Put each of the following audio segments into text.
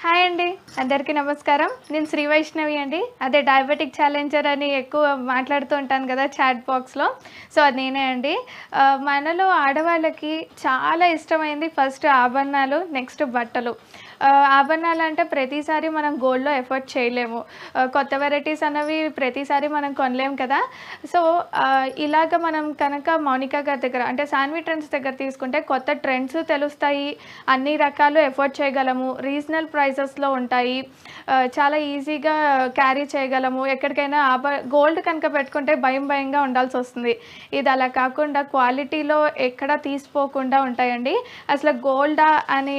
hi అండి అందరికీ నమస్కారం నేను శ్రీ వైష్ణవి అండి అదే డయాబెటిక్ ఛాలెంజర్ అని ఎక్కువ మాట్లాడుతూ ఉంటాను కదా చాట్ బాక్స్లో సో అది నేనే అండి మనలో ఆడవాళ్ళకి చాలా ఇష్టమైంది ఫస్ట్ ఆభరణాలు నెక్స్ట్ బట్టలు ఆభరణాలు అంటే ప్రతిసారి మనం గోల్డ్లో ఎఫర్ట్ చేయలేము కొత్త వెరైటీస్ అనేవి ప్రతిసారి మనం కొనలేము కదా సో ఇలాగ మనం కనుక మౌనికా గారి దగ్గర అంటే సాన్వి ట్రెండ్స్ దగ్గర తీసుకుంటే కొత్త ట్రెండ్స్ తెలుస్తాయి అన్ని రకాలు ఎఫర్ట్ చేయగలము రీజనల్ ప్రైజెస్లో ఉంటాయి చాలా ఈజీగా క్యారీ చేయగలము ఎక్కడికైనా ఆభ గోల్డ్ కనుక పెట్టుకుంటే భయం భయంగా ఉండాల్సి వస్తుంది ఇది అలా కాకుండా క్వాలిటీలో ఎక్కడ తీసిపోకుండా ఉంటాయండి అసలు గోల్డా అని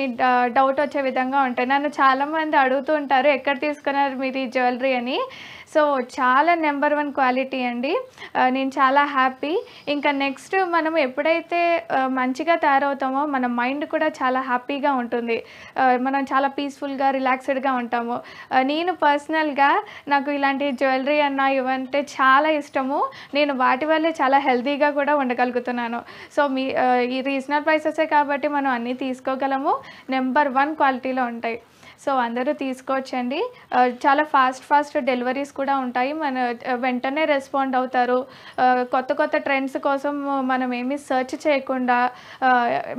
డౌట్ వచ్చే విధంగా అందంగా ఉంటాయి నన్ను చాలామంది అడుగుతూ ఉంటారు ఎక్కడ తీసుకున్నారు మీరు ఈ జ్యువెలరీ అని సో చాలా నెంబర్ వన్ క్వాలిటీ అండి నేను చాలా హ్యాపీ ఇంకా నెక్స్ట్ మనం ఎప్పుడైతే మంచిగా తయారవుతామో మన మైండ్ కూడా చాలా హ్యాపీగా ఉంటుంది మనం చాలా పీస్ఫుల్గా రిలాక్స్డ్గా ఉంటాము నేను పర్సనల్గా నాకు ఇలాంటి జ్యువెలరీ అన్న ఇవంటే చాలా ఇష్టము నేను వాటి వల్లే చాలా హెల్తీగా కూడా ఉండగలుగుతున్నాను సో మీ ఈ రీజనల్ ప్రైసెసే కాబట్టి మనం అన్నీ తీసుకోగలము నెంబర్ వన్ క్వాలిటీ క్వాంటిటీలో ఉంటాయి సో అందరూ తీసుకోవచ్చండి చాలా ఫాస్ట్ ఫాస్ట్ డెలివరీస్ కూడా ఉంటాయి మన వెంటనే రెస్పాండ్ అవుతారు కొత్త కొత్త ట్రెండ్స్ కోసం మనం ఏమి సెర్చ్ చేయకుండా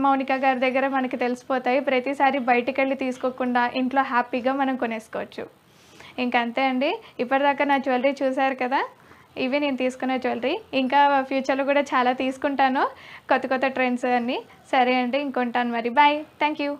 మౌనిక గారి దగ్గర మనకి తెలిసిపోతాయి ప్రతిసారి బయటికి వెళ్ళి తీసుకోకుండా ఇంట్లో హ్యాపీగా మనం కొనేసుకోవచ్చు ఇంకంతే అండి ఇప్పటిదాకా నా జ్యువెలరీ చూశారు కదా ఇవి నేను తీసుకున్న జ్యువెలరీ ఇంకా ఫ్యూచర్లో కూడా చాలా తీసుకుంటాను కొత్త కొత్త ట్రెండ్స్ అన్నీ సరే అండి ఇంకొంటాను మరి బాయ్ థ్యాంక్ యూ